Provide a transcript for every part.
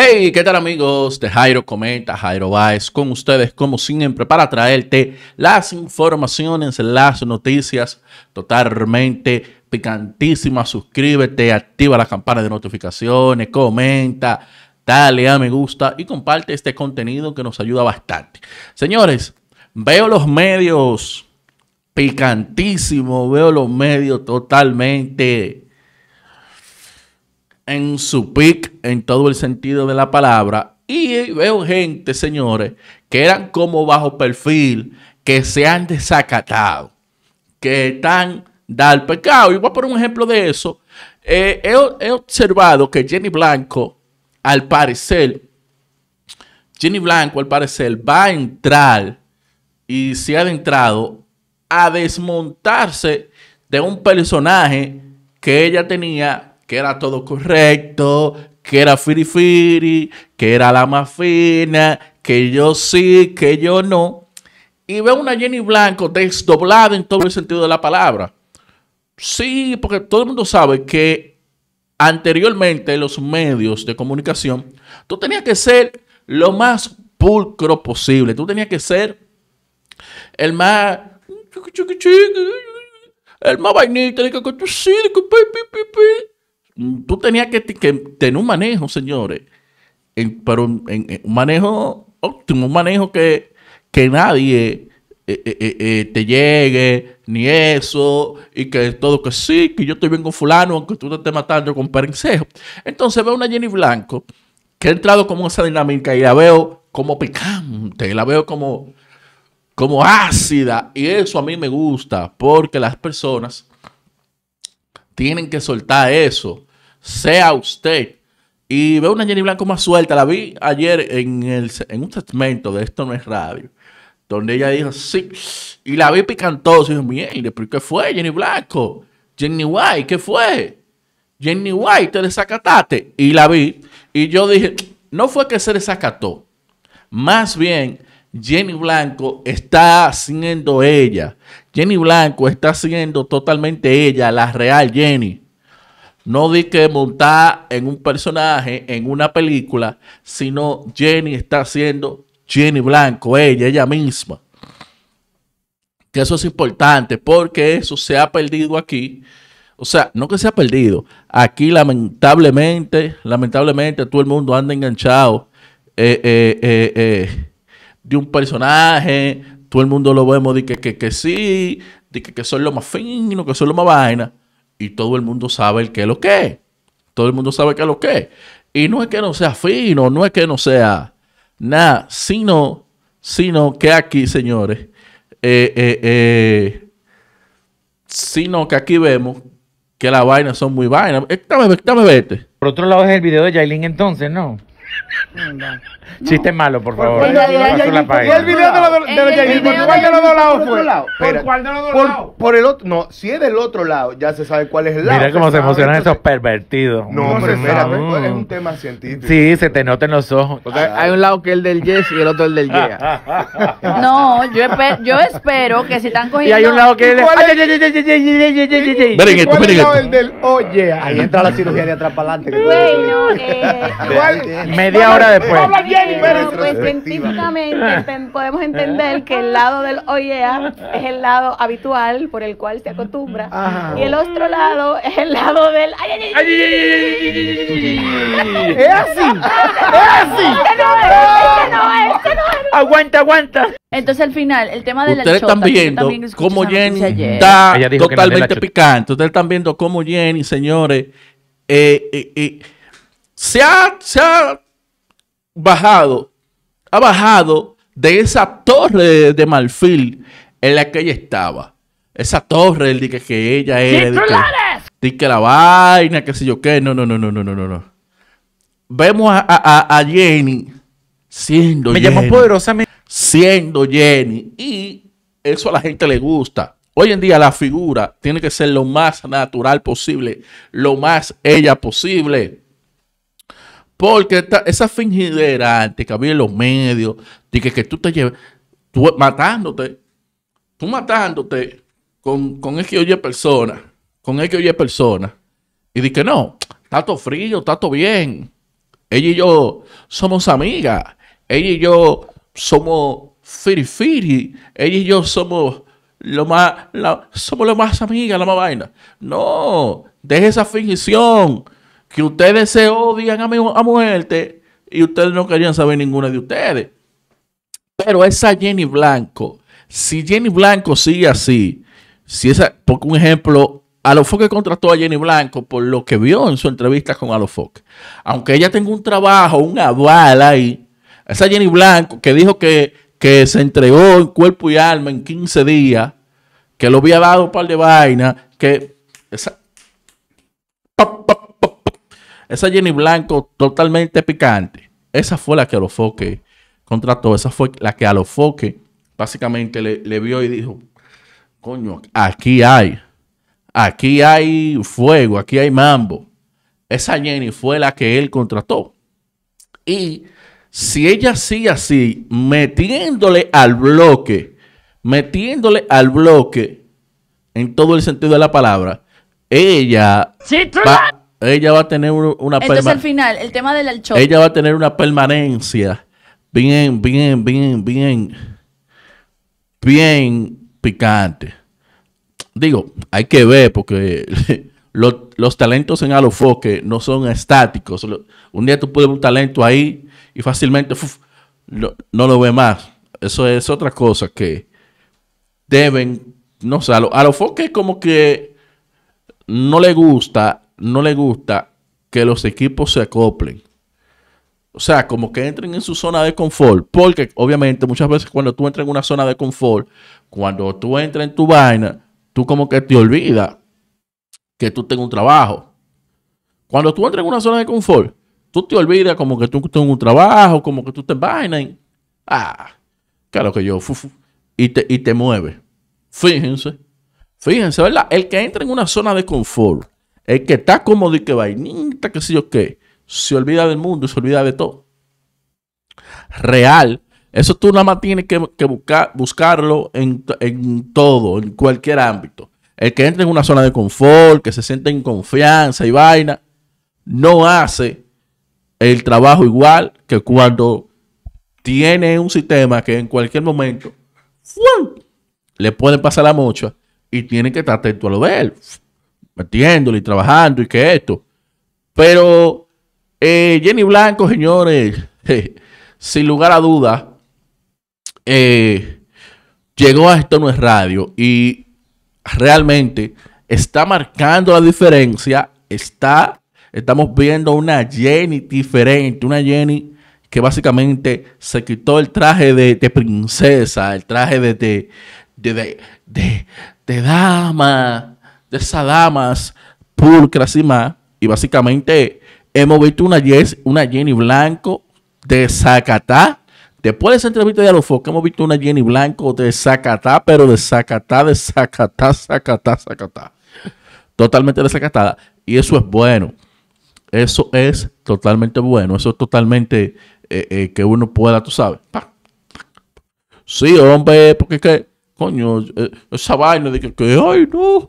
Hey, ¿qué tal amigos de Jairo Comenta, Jairo Baez, con ustedes como siempre para traerte las informaciones, las noticias totalmente picantísimas. Suscríbete, activa la campana de notificaciones, comenta, dale a me gusta y comparte este contenido que nos ayuda bastante. Señores, veo los medios picantísimos, veo los medios totalmente en su pic en todo el sentido de la palabra. Y veo gente, señores, que eran como bajo perfil, que se han desacatado, que están dal pecado. Y voy a poner un ejemplo de eso. Eh, he, he observado que Jenny Blanco, al parecer, Jenny Blanco, al parecer, va a entrar y se ha adentrado a desmontarse de un personaje que ella tenía que era todo correcto, que era firi-firi, que era la más fina, que yo sí, que yo no. Y veo una Jenny Blanco desdoblada en todo el sentido de la palabra. Sí, porque todo el mundo sabe que anteriormente los medios de comunicación, tú tenías que ser lo más pulcro posible, tú tenías que ser el más... El más vainita, que tú sí, pi, que tú tenías que, tener un manejo, señores, pero un manejo óptimo, un manejo que, que nadie eh, eh, eh, te llegue, ni eso, y que todo que sí, que yo estoy bien con fulano, aunque tú te estés matando con perencejo. Entonces veo una Jenny Blanco que ha entrado como esa dinámica y la veo como picante, la veo como, como ácida, y eso a mí me gusta, porque las personas tienen que soltar eso sea usted. Y veo una Jenny Blanco más suelta. La vi ayer en, en un segmento de Esto No es Radio. Donde ella dijo, sí. Y la vi picantosa. Y dije, mire, pero ¿qué fue Jenny Blanco? Jenny White, ¿qué fue? Jenny White, te desacataste. Y la vi. Y yo dije, no fue que se desacató. Más bien, Jenny Blanco está siendo ella. Jenny Blanco está siendo totalmente ella, la real Jenny. No di que montar en un personaje, en una película, sino Jenny está haciendo Jenny Blanco, ella, ella misma. Que eso es importante porque eso se ha perdido aquí. O sea, no que se ha perdido. Aquí lamentablemente, lamentablemente todo el mundo anda enganchado eh, eh, eh, de un personaje. Todo el mundo lo vemos de que, que, sí, de que, que son lo más fino, que son lo más vaina y todo el mundo sabe el que es lo que Todo el mundo sabe que es lo que Y no es que no sea fino, no es que no sea nada, sino, sino que aquí, señores, eh, eh, eh, sino que aquí vemos que las vainas son muy vainas. Dame, dame, vete. Por otro lado es el video de Yailin entonces, ¿no? Chiste malo, por pues, favor. Pues, el de cuál de los dos ¿Por cuál de los Por otro. No, si es del otro lado, ya se sabe cuál es el lado. Mira cómo se emocionan esos pervertidos. No, es un tema científico. Sí, se te nota los ojos. Hay un lado que es el del yes y el otro el del yeah. No, yo espero que si están cogiendo. Y hay un lado que el del Oye, Ahí entra la cirugía de atrás Media hora después. pues científicamente podemos entender que el lado del OIEA es el lado habitual por el cual se acostumbra. Y el otro lado es el lado del. ¡Ay, ay, ay! es así. Es así. no es, que no es, que no es. Aguanta, aguanta. Entonces al final, el tema de la Ustedes están viendo también cómo Jenny está totalmente picante. Ustedes están viendo cómo Jenny, señores, eh, eh, se, ha, se ha bajado, ha bajado de esa torre de marfil en la que ella estaba. Esa torre, él que, que ella era. Dice que la vaina, qué sé yo qué. No, no, no, no, no, no, no. Vemos a, a, Jenny siendo Me Jenny. poderosamente. Siendo Jenny. Y eso a la gente le gusta. Hoy en día la figura tiene que ser lo más natural posible, lo más ella posible. Porque esa fingidera que había en los medios, de que, tú te lleves, tú matándote, tú matándote con, el que oye persona con el que oye persona y de que no, todo frío, todo bien, ella y yo somos amigas, ella y yo somos firifiri, ella y yo somos lo más, somos lo más amigas, la más vaina. No, deje esa fingición que ustedes se odian a, muerte y ustedes no querían saber ninguna de ustedes. Pero esa Jenny Blanco, si Jenny Blanco sigue así, si esa, por un ejemplo, Alofoque contrató a Jenny Blanco por lo que vio en su entrevista con Alofoque. Aunque ella tenga un trabajo, un aval ahí, esa Jenny Blanco que dijo que, que se entregó en cuerpo y alma en 15 días, que lo había dado un par de vainas, que esa, esa Jenny Blanco totalmente picante. Esa fue la que a los foques contrató. Esa fue la que a los foques básicamente le, vio y dijo, coño, aquí hay. Aquí hay fuego, aquí hay mambo. Esa Jenny fue la que él contrató. Y si ella sigue así, metiéndole al bloque, metiéndole al bloque, en todo el sentido de la palabra, ella ella va a tener una este es el final, el tema del Ella va a tener una permanencia bien, bien, bien, bien, bien picante. Digo, hay que ver porque los, talentos en Alofoque no son estáticos. Un día tú puedes un talento ahí y fácilmente no, lo ve más. Eso es otra cosa que deben, no a, como que no le gusta no le gusta que los equipos se acoplen. O sea, como que entren en su zona de confort. Porque obviamente muchas veces cuando tú entras en una zona de confort, cuando tú entras en tu vaina, tú como que te olvidas que tú tengas un trabajo. Cuando tú entras en una zona de confort, tú te olvidas como que tú tengas un trabajo, como que tú te vainas. ah, claro que yo. y te, y te Fíjense. Fíjense, ¿verdad? El que entra en una zona de confort el que está cómodo y que vainita, qué sé yo qué, se olvida del mundo y se olvida de todo. Real. Eso tú nada más tienes que, buscarlo en, todo, en cualquier ámbito. El que entra en una zona de confort, que se siente en confianza y vaina, no hace el trabajo igual que cuando tiene un sistema que en cualquier momento le puede pasar la mocha y tiene que estar atento a lo de él metiéndole y trabajando y que esto. Pero eh, Jenny Blanco, señores, eh, sin lugar a dudas, eh, llegó a Esto No es Radio y realmente está marcando la diferencia. Está, estamos viendo una Jenny diferente, una Jenny que básicamente se quitó el traje de, princesa, el traje de, de, de, de dama, de esas damas pulcras y más Y básicamente hemos visto una Jenny Blanco De Zacatá Después de esa entrevista de Que hemos visto una Jenny Blanco de Zacatá pero de Zacatá, de Zacatá, Zacatá, Zacatá Totalmente desacatada. Y eso es bueno. Eso es totalmente bueno. Eso es totalmente eh, eh, que uno pueda, tú sabes. Sí, hombre, porque que, coño, eh, esa vaina de que, que ay, no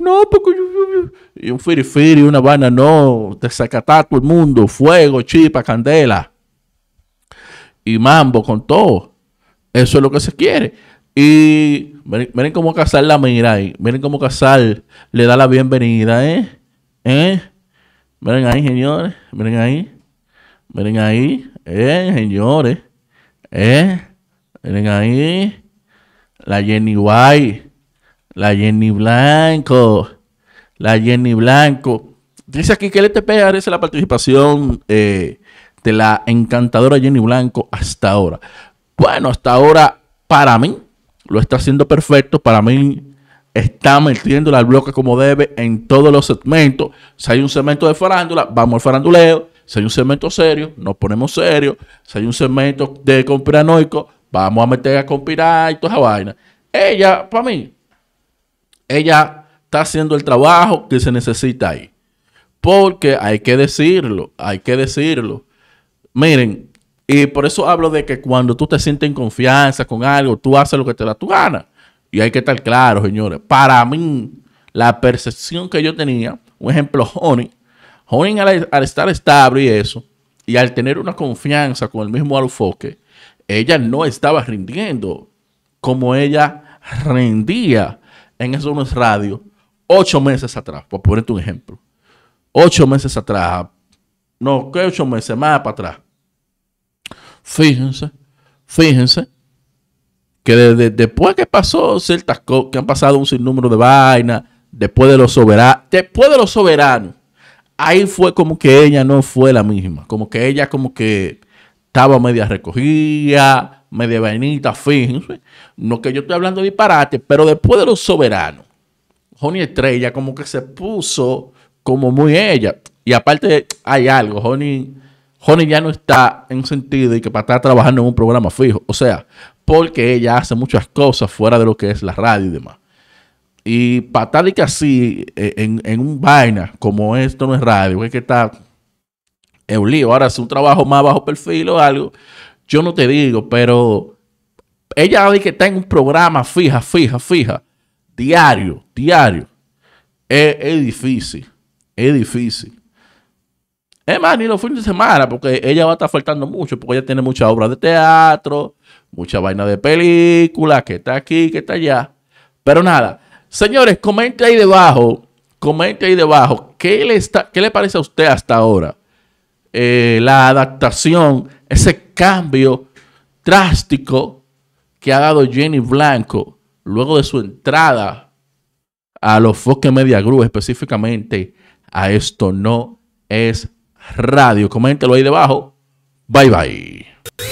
no, porque yo, Y un y una vaina, no. a todo el mundo. Fuego, chipa, candela. Y mambo con todo. Eso es lo que se quiere. Y miren, cómo Casal la mira ahí. Miren cómo Casal le da la bienvenida, ¿eh? ¿eh? Miren ahí, señores. Miren ahí. Miren ahí. ¿Eh, señores? ¿Eh? Miren ahí. La Jenny White la Jenny Blanco. La Jenny Blanco. Dice aquí que el ETP agradece la participación eh, de la encantadora Jenny Blanco hasta ahora. Bueno, hasta ahora, para mí, lo está haciendo perfecto. Para mí, está metiendo la bloque como debe en todos los segmentos. Si hay un segmento de farándula, vamos al faranduleo. Si hay un segmento serio, nos ponemos serio Si hay un segmento de conspiranoico, vamos a meter a compirar y toda esa vaina. Ella, para mí, ella está haciendo el trabajo que se necesita ahí. Porque hay que decirlo, hay que decirlo. Miren, y por eso hablo de que cuando tú te sientes en confianza con algo, tú haces lo que te da tu gana. Y hay que estar claro, señores. Para mí, la percepción que yo tenía, un ejemplo, Johnny, Joni, al, estar estable y eso, y al tener una confianza con el mismo Alfoque, ella no estaba rindiendo como ella rendía en eso no es radio, ocho meses atrás, por ponerte un ejemplo, ocho meses atrás, no, que ocho meses más para atrás. Fíjense, fíjense que después que pasó ciertas cosas, que han pasado un sinnúmero de vainas, después de los soberanos, después de los soberanos, ahí fue como que ella no fue la misma, como que ella como que estaba media recogida, media vainita, No que yo estoy hablando de disparate, pero después de los soberanos, Joni Estrella como que se puso como muy ella. Y aparte hay algo, Joni, ya no está en sentido de que para estar trabajando en un programa fijo. O sea, porque ella hace muchas cosas fuera de lo que es la radio y demás. Y para estar así eh, en, un vaina como esto no es radio, es que está en un lío. Ahora, es un trabajo más bajo perfil o algo, yo no te digo, pero ella hoy que está en un programa fija, fija, fija, diario, diario. Es, difícil, es difícil. Es más, ni los fines de semana, porque ella va a estar faltando mucho, porque ella tiene muchas obras de teatro, mucha vaina de película, que está aquí, que está allá. Pero nada, señores, comente ahí debajo, comente ahí debajo, ¿qué le, está, le parece a usted hasta ahora? Eh, la adaptación, ese cambio drástico que ha dado Jenny Blanco luego de su entrada a los Foque Media Group, específicamente a Esto No Es Radio. Coméntelo ahí debajo. Bye bye.